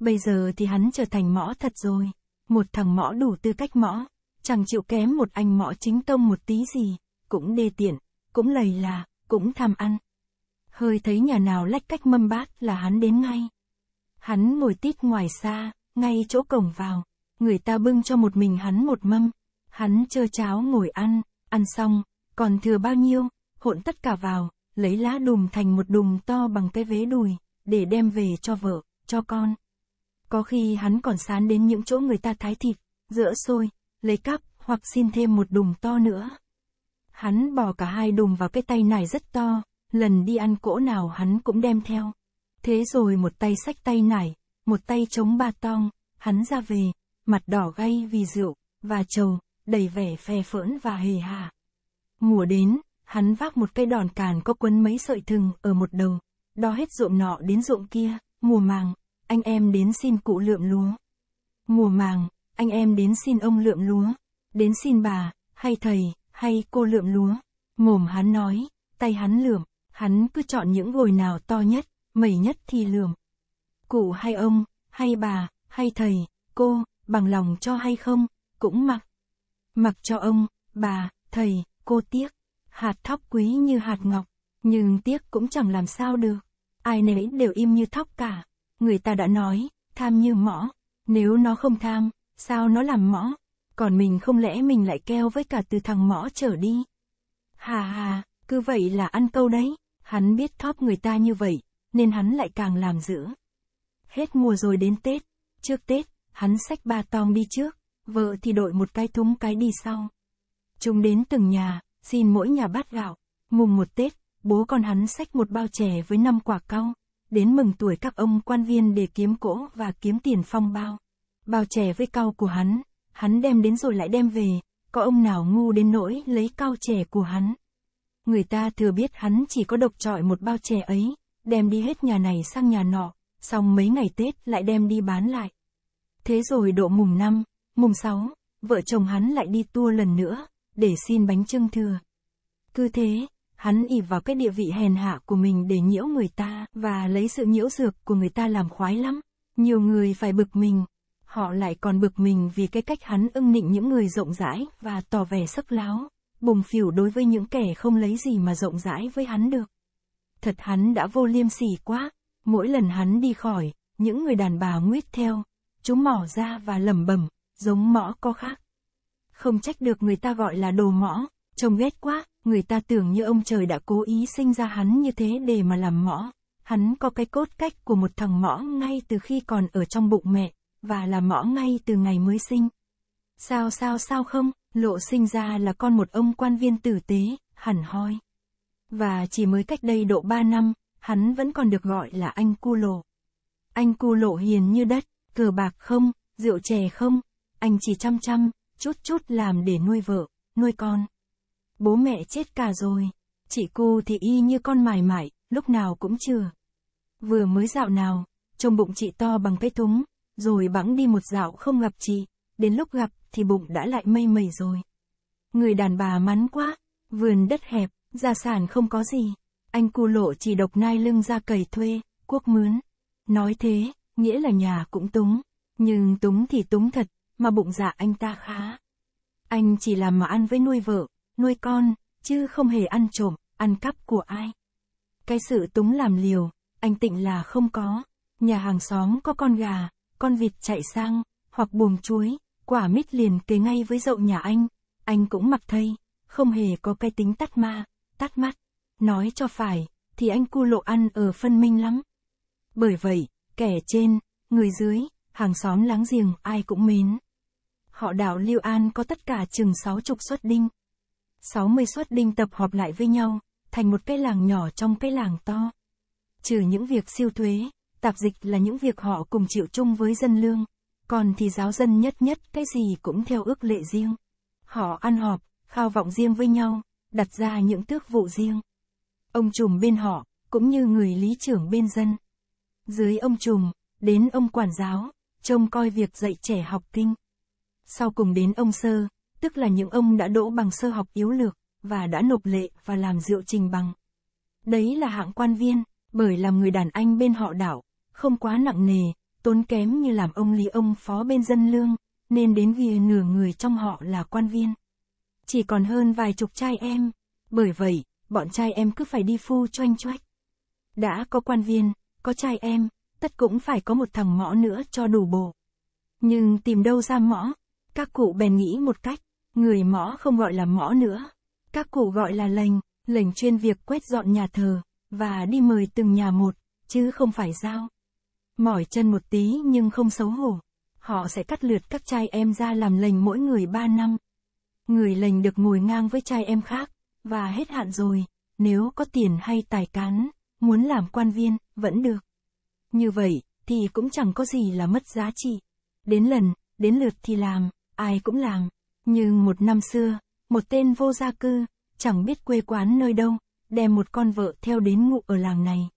Bây giờ thì hắn trở thành mõ thật rồi. Một thằng mõ đủ tư cách mõ. Chẳng chịu kém một anh mõ chính tông một tí gì. Cũng đê tiện, cũng lầy là, cũng tham ăn. Hơi thấy nhà nào lách cách mâm bát là hắn đến ngay. Hắn ngồi tít ngoài xa, ngay chỗ cổng vào. Người ta bưng cho một mình hắn một mâm. Hắn chơ cháo ngồi ăn, ăn xong, còn thừa bao nhiêu, hỗn tất cả vào, lấy lá đùm thành một đùm to bằng cái vế đùi, để đem về cho vợ, cho con. Có khi hắn còn sán đến những chỗ người ta thái thịt, rửa sôi, lấy cắp, hoặc xin thêm một đùm to nữa. Hắn bỏ cả hai đùm vào cái tay nải rất to, lần đi ăn cỗ nào hắn cũng đem theo. Thế rồi một tay sách tay nải, một tay chống ba tong, hắn ra về, mặt đỏ gay vì rượu, và trầu, đầy vẻ phè phỡn và hề hà. Mùa đến, hắn vác một cây đòn càn có quấn mấy sợi thừng ở một đầu, đo hết ruộng nọ đến ruộng kia, mùa màng, anh em đến xin cụ lượm lúa. Mùa màng, anh em đến xin ông lượm lúa, đến xin bà, hay thầy, hay cô lượm lúa. Mồm hắn nói, tay hắn lượm, hắn cứ chọn những gồi nào to nhất, mẩy nhất thì lượm. Cụ hay ông, hay bà, hay thầy, cô, bằng lòng cho hay không, cũng mặc. Mặc cho ông, bà, thầy, cô tiếc. Hạt thóc quý như hạt ngọc, nhưng tiếc cũng chẳng làm sao được. Ai nấy đều im như thóc cả người ta đã nói, tham như mõ, nếu nó không tham, sao nó làm mõ, còn mình không lẽ mình lại keo với cả từ thằng mõ trở đi. Hà hà, cứ vậy là ăn câu đấy, hắn biết thóp người ta như vậy, nên hắn lại càng làm dữ. Hết mùa rồi đến Tết, trước Tết, hắn xách ba tong đi trước, vợ thì đội một cái thúng cái đi sau. Chúng đến từng nhà, xin mỗi nhà bát gạo, mùng một Tết, bố con hắn xách một bao chè với năm quả cau đến mừng tuổi các ông quan viên để kiếm cỗ và kiếm tiền phong bao. Bao chè với cau của hắn, hắn đem đến rồi lại đem về, có ông nào ngu đến nỗi lấy cau chè của hắn. Người ta thừa biết hắn chỉ có độc trọi một bao chè ấy, đem đi hết nhà này sang nhà nọ, xong mấy ngày Tết lại đem đi bán lại. Thế rồi độ mùng năm, mùng sáu, vợ chồng hắn lại đi tour lần nữa, để xin bánh trưng thừa. Cứ thế, hắn ỉ vào cái địa vị hèn hạ của mình để nhiễu người ta, và lấy sự nhiễu dược của người ta làm khoái lắm. Nhiều người phải bực mình, họ lại còn bực mình vì cái cách hắn ưng nịnh những người rộng rãi và tỏ vẻ sức láo, bùng phỉu đối với những kẻ không lấy gì mà rộng rãi với hắn được. Thật hắn đã vô liêm sỉ quá, mỗi lần hắn đi khỏi, những người đàn bà nguyết theo, chúng mỏ ra và lẩm bẩm, giống mõ co khác. Không trách được người ta gọi là đồ mõ, trông ghét quá, người ta tưởng như ông trời đã cố ý sinh ra hắn như thế để mà làm mõ. Hắn có cái cốt cách của một thằng mõ ngay từ khi còn ở trong bụng mẹ, và là mõ ngay từ ngày mới sinh. Sao sao sao không, lộ sinh ra là con một ông quan viên tử tế, hẳn hoi. Và chỉ mới cách đây độ ba năm, hắn vẫn còn được gọi là anh cu lộ. Anh cu lộ hiền như đất, cờ bạc không, rượu chè không, anh chỉ chăm chăm, chút chút làm để nuôi vợ, nuôi con. Bố mẹ chết cả rồi. Chị cu thì y như con mải mải, lúc nào cũng chưa. Vừa mới dạo nào, trông bụng chị to bằng cái túng, rồi bẵng đi một dạo không gặp chị, đến lúc gặp thì bụng đã lại mây mẩy rồi. Người đàn bà mắn quá, vườn đất hẹp, gia sản không có gì. Anh cu lộ chỉ độc nai lưng ra cầy thuê, quốc mướn. Nói thế, nghĩa là nhà cũng túng. Nhưng túng thì túng thật, mà bụng dạ anh ta khá. Anh chỉ làm mà ăn với nuôi vợ, nuôi con, chứ không hề ăn trộm, ăn cắp của ai. Cái sự túng làm liều, anh Tịnh là không có. Nhà hàng xóm có con gà, con vịt chạy sang, hoặc buồng chuối, quả mít liền kế ngay với dậu nhà anh. Anh cũng mặc thây, không hề có cái tính tắt ma, tắt mắt. Nói cho phải, thì anh cu lộ ăn ở phân minh lắm. Bởi vậy, kẻ trên, người dưới, hàng xóm láng giềng ai cũng mến. Họ đảo Lưu An có tất cả chừng sáu chục xuất đinh. 60 suất đinh tập họp lại với nhau, thành một cái làng nhỏ trong cái làng to. Trừ những việc siêu thuế, tạp dịch là những việc họ cùng chịu chung với dân lương, còn thì giáo dân nhất nhất cái gì cũng theo ước lệ riêng. Họ ăn họp, khao vọng riêng với nhau, đặt ra những tước vụ riêng. Ông trùm bên họ, cũng như người lý trưởng bên dân. Dưới ông trùm, đến ông quản giáo, trông coi việc dạy trẻ học kinh. Sau cùng đến ông sơ, tức là những ông đã đỗ bằng sơ học yếu lược, và đã nộp lệ và làm rượu trình bằng. Đấy là hạng quan viên, bởi làm người đàn anh bên họ đảo, không quá nặng nề, tốn kém như làm ông lý ông phó bên dân lương, nên đến vìa nửa người trong họ là quan viên. Chỉ còn hơn vài chục trai em, bởi vậy, bọn trai em cứ phải đi phu cho choanh choách. Đã có quan viên, có trai em, tất cũng phải có một thằng mõ nữa cho đủ bộ. Nhưng tìm đâu ra mõ, các cụ bèn nghĩ một cách, Người mõ không gọi là mõ nữa. Các cụ gọi là lành. Lành chuyên việc quét dọn nhà thờ, và đi mời từng nhà một, chứ không phải sao. Mỏi chân một tí nhưng không xấu hổ. Họ sẽ cắt lượt các trai em ra làm lành mỗi người ba năm. Người lành được ngồi ngang với trai em khác, và hết hạn rồi, nếu có tiền hay tài cán, muốn làm quan viên, vẫn được. Như vậy, thì cũng chẳng có gì là mất giá trị. Đến lần, đến lượt thì làm, ai cũng làm như một năm xưa, một tên vô gia cư, chẳng biết quê quán nơi đâu, đem một con vợ theo đến ngụ ở làng này.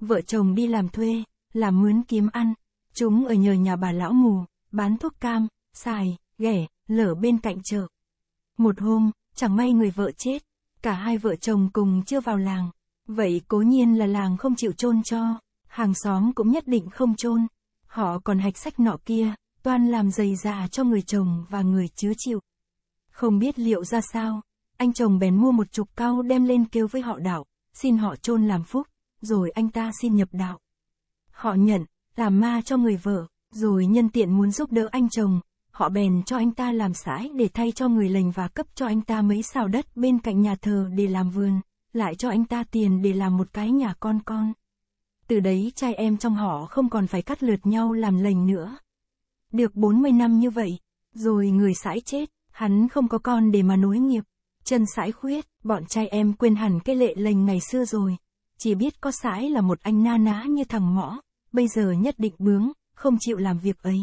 Vợ chồng đi làm thuê, làm mướn kiếm ăn, chúng ở nhờ nhà bà lão mù, bán thuốc cam, xài, ghẻ, lở bên cạnh chợ. Một hôm, chẳng may người vợ chết, cả hai vợ chồng cùng chưa vào làng, vậy cố nhiên là làng không chịu chôn cho, hàng xóm cũng nhất định không chôn, họ còn hạch sách nọ kia, Toàn làm dày dạ cho người chồng và người chứa chịu. Không biết liệu ra sao, anh chồng bèn mua một chục cao đem lên kêu với họ đạo, xin họ chôn làm phúc, rồi anh ta xin nhập đạo. Họ nhận, làm ma cho người vợ, rồi nhân tiện muốn giúp đỡ anh chồng, họ bèn cho anh ta làm sãi để thay cho người lành và cấp cho anh ta mấy xào đất bên cạnh nhà thờ để làm vườn, lại cho anh ta tiền để làm một cái nhà con con. Từ đấy trai em trong họ không còn phải cắt lượt nhau làm lành nữa được 40 năm như vậy, rồi người sãi chết, hắn không có con để mà nối nghiệp. Chân sãi khuyết, bọn trai em quên hẳn cái lệ lành ngày xưa rồi. Chỉ biết có sãi là một anh na ná như thằng mõ, bây giờ nhất định bướng, không chịu làm việc ấy.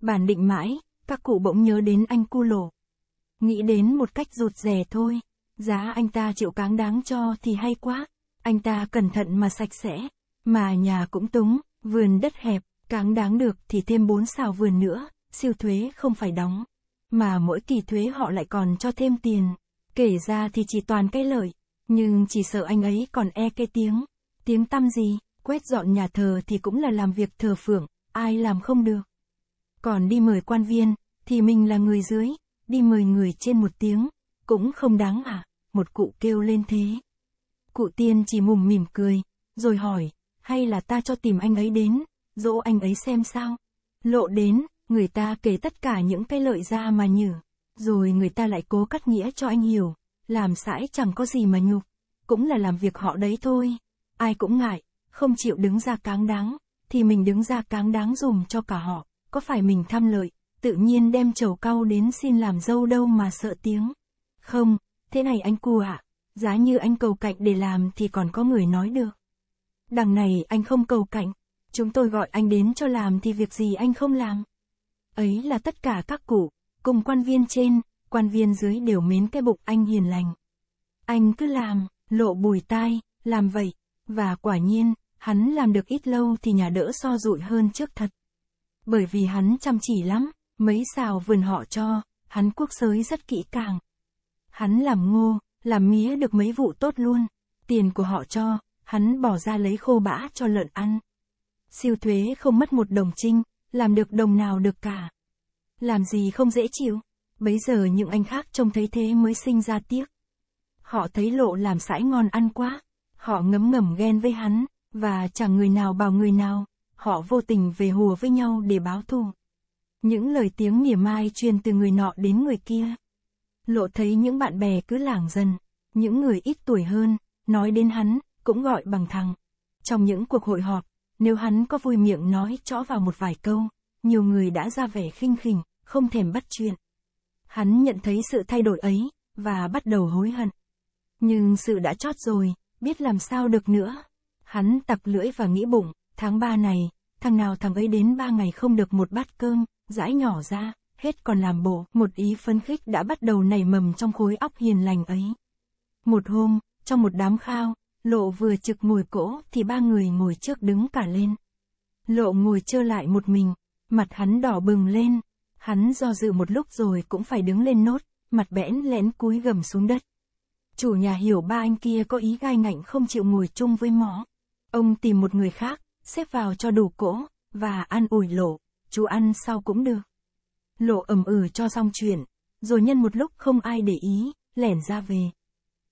Bản định mãi, các cụ bỗng nhớ đến anh cu lổ. Nghĩ đến một cách rụt rè thôi, giá anh ta chịu cáng đáng cho thì hay quá. Anh ta cẩn thận mà sạch sẽ, mà nhà cũng túng, vườn đất hẹp, Cáng đáng được thì thêm 4 xào vườn nữa, siêu thuế không phải đóng. Mà mỗi kỳ thuế họ lại còn cho thêm tiền. Kể ra thì chỉ toàn cái lợi, nhưng chỉ sợ anh ấy còn e cái tiếng. Tiếng tăm gì, quét dọn nhà thờ thì cũng là làm việc thờ phượng, ai làm không được. Còn đi mời quan viên, thì mình là người dưới, đi mời người trên một tiếng, cũng không đáng à, một cụ kêu lên thế. Cụ tiên chỉ mùm mỉm cười, rồi hỏi, hay là ta cho tìm anh ấy đến, dỗ anh ấy xem sao. Lộ đến, người ta kể tất cả những cái lợi ra mà nhử. Rồi người ta lại cố cắt nghĩa cho anh hiểu. Làm sãi chẳng có gì mà nhục. Cũng là làm việc họ đấy thôi. Ai cũng ngại, không chịu đứng ra cáng đáng. Thì mình đứng ra cáng đáng dùm cho cả họ. Có phải mình tham lợi, tự nhiên đem chầu cau đến xin làm dâu đâu mà sợ tiếng. Không, thế này anh cu ạ. À? Giá như anh cầu cạnh để làm thì còn có người nói được. Đằng này anh không cầu cạnh, Chúng tôi gọi anh đến cho làm thì việc gì anh không làm? Ấy là tất cả các cụ, cùng quan viên trên, quan viên dưới đều mến cái bụng anh hiền lành. Anh cứ làm, lộ bùi tai, làm vậy, và quả nhiên, hắn làm được ít lâu thì nhà đỡ so rụi hơn trước thật. Bởi vì hắn chăm chỉ lắm, mấy xào vườn họ cho, hắn quốc sới rất kỹ càng. Hắn làm ngô, làm mía được mấy vụ tốt luôn, tiền của họ cho, hắn bỏ ra lấy khô bã cho lợn ăn siêu thuế không mất một đồng trinh, làm được đồng nào được cả. Làm gì không dễ chịu, bấy giờ những anh khác trông thấy thế mới sinh ra tiếc. Họ thấy lộ làm sãi ngon ăn quá, họ ngấm ngầm ghen với hắn, và chẳng người nào bảo người nào, họ vô tình về hùa với nhau để báo thù. Những lời tiếng mỉa mai truyền từ người nọ đến người kia. Lộ thấy những bạn bè cứ lảng dần, những người ít tuổi hơn, nói đến hắn, cũng gọi bằng thằng. Trong những cuộc hội họp, nếu hắn có vui miệng nói chõ vào một vài câu, nhiều người đã ra vẻ khinh khỉnh, không thèm bắt chuyện. Hắn nhận thấy sự thay đổi ấy, và bắt đầu hối hận. Nhưng sự đã chót rồi, biết làm sao được nữa. Hắn tặc lưỡi và nghĩ bụng, tháng ba này, thằng nào thằng ấy đến ba ngày không được một bát cơm, dãi nhỏ ra, hết còn làm bộ. Một ý phấn khích đã bắt đầu nảy mầm trong khối óc hiền lành ấy. Một hôm, trong một đám khao, Lộ vừa trực ngồi cỗ thì ba người ngồi trước đứng cả lên. Lộ ngồi trơ lại một mình, mặt hắn đỏ bừng lên. Hắn do dự một lúc rồi cũng phải đứng lên nốt, mặt bẽn lẽn cúi gầm xuống đất. Chủ nhà hiểu ba anh kia có ý gai ngạnh không chịu ngồi chung với mõ. Ông tìm một người khác, xếp vào cho đủ cỗ, và ăn ủi lộ, chú ăn sau cũng được. Lộ ẩm ừ cho xong chuyện, rồi nhân một lúc không ai để ý, lẻn ra về.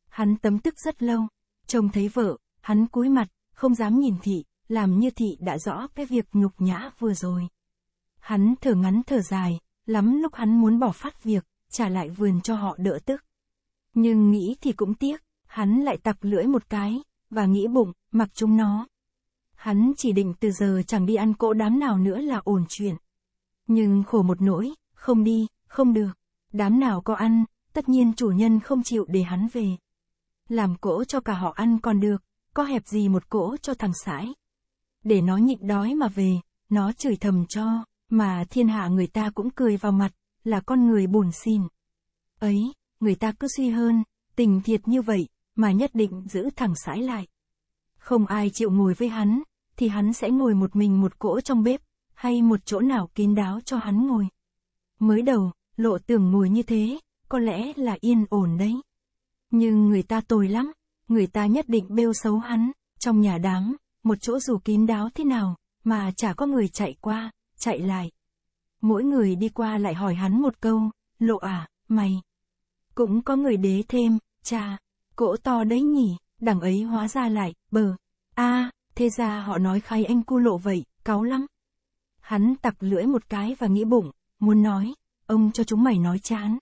Hắn tấm tức rất lâu, Trông thấy vợ, hắn cúi mặt, không dám nhìn thị, làm như thị đã rõ cái việc nhục nhã vừa rồi. Hắn thở ngắn thở dài, lắm lúc hắn muốn bỏ phát việc, trả lại vườn cho họ đỡ tức. Nhưng nghĩ thì cũng tiếc, hắn lại tặc lưỡi một cái, và nghĩ bụng, mặc chúng nó. Hắn chỉ định từ giờ chẳng đi ăn cỗ đám nào nữa là ổn chuyện. Nhưng khổ một nỗi, không đi, không được. Đám nào có ăn, tất nhiên chủ nhân không chịu để hắn về làm cỗ cho cả họ ăn còn được, có hẹp gì một cỗ cho thằng sãi. Để nó nhịn đói mà về, nó chửi thầm cho, mà thiên hạ người ta cũng cười vào mặt, là con người buồn xin. Ấy, người ta cứ suy hơn, tình thiệt như vậy, mà nhất định giữ thằng sãi lại. Không ai chịu ngồi với hắn, thì hắn sẽ ngồi một mình một cỗ trong bếp, hay một chỗ nào kín đáo cho hắn ngồi. Mới đầu, lộ tưởng ngồi như thế, có lẽ là yên ổn đấy. Nhưng người ta tồi lắm, người ta nhất định bêu xấu hắn, trong nhà đám, một chỗ dù kín đáo thế nào, mà chả có người chạy qua, chạy lại. Mỗi người đi qua lại hỏi hắn một câu, lộ à, mày. Cũng có người đế thêm, cha, cỗ to đấy nhỉ, đằng ấy hóa ra lại, bờ. a à, thế ra họ nói khai anh cu lộ vậy, cáu lắm. Hắn tặc lưỡi một cái và nghĩ bụng, muốn nói, ông cho chúng mày nói chán.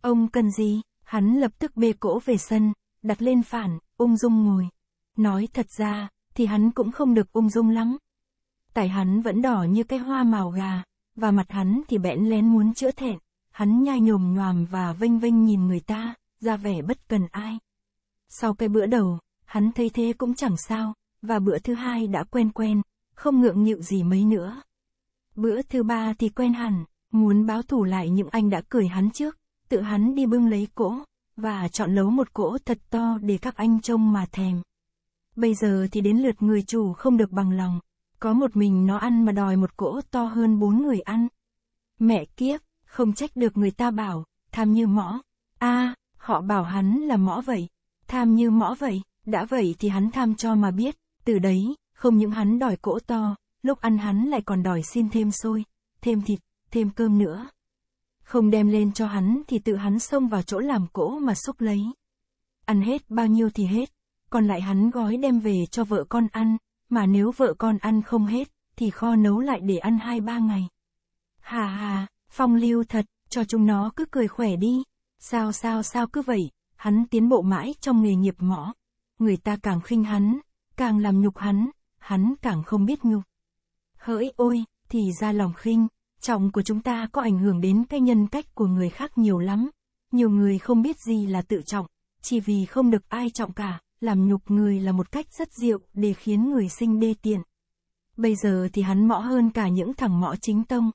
Ông cần gì, Hắn lập tức bê cỗ về sân, đặt lên phản, ung dung ngồi. Nói thật ra, thì hắn cũng không được ung dung lắm. Tài hắn vẫn đỏ như cái hoa màu gà, và mặt hắn thì bẽn lén muốn chữa thẹn. Hắn nhai nhồm nhòm và vênh vênh nhìn người ta, ra vẻ bất cần ai. Sau cái bữa đầu, hắn thấy thế cũng chẳng sao, và bữa thứ hai đã quen quen, không ngượng nghịu gì mấy nữa. Bữa thứ ba thì quen hẳn, muốn báo thủ lại những anh đã cười hắn trước tự hắn đi bưng lấy cỗ, và chọn lấu một cỗ thật to để các anh trông mà thèm. Bây giờ thì đến lượt người chủ không được bằng lòng, có một mình nó ăn mà đòi một cỗ to hơn bốn người ăn. Mẹ kiếp, không trách được người ta bảo, tham như mõ. a à, họ bảo hắn là mõ vậy, tham như mõ vậy, đã vậy thì hắn tham cho mà biết, từ đấy, không những hắn đòi cỗ to, lúc ăn hắn lại còn đòi xin thêm xôi, thêm thịt, thêm cơm nữa không đem lên cho hắn thì tự hắn xông vào chỗ làm cỗ mà xúc lấy. Ăn hết bao nhiêu thì hết, còn lại hắn gói đem về cho vợ con ăn, mà nếu vợ con ăn không hết, thì kho nấu lại để ăn hai ba ngày. Hà hà, phong lưu thật, cho chúng nó cứ cười khỏe đi. Sao sao sao cứ vậy, hắn tiến bộ mãi trong nghề nghiệp mỏ. Người ta càng khinh hắn, càng làm nhục hắn, hắn càng không biết nhục. Hỡi ôi, thì ra lòng khinh, trọng của chúng ta có ảnh hưởng đến cái nhân cách của người khác nhiều lắm. Nhiều người không biết gì là tự trọng, chỉ vì không được ai trọng cả, làm nhục người là một cách rất diệu để khiến người sinh đê tiện. Bây giờ thì hắn mõ hơn cả những thằng mõ chính tông.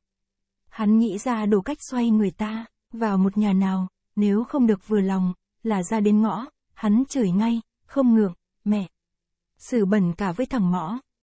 Hắn nghĩ ra đủ cách xoay người ta, vào một nhà nào, nếu không được vừa lòng, là ra đến ngõ, hắn chửi ngay, không ngượng, mẹ. xử bẩn cả với thằng mõ,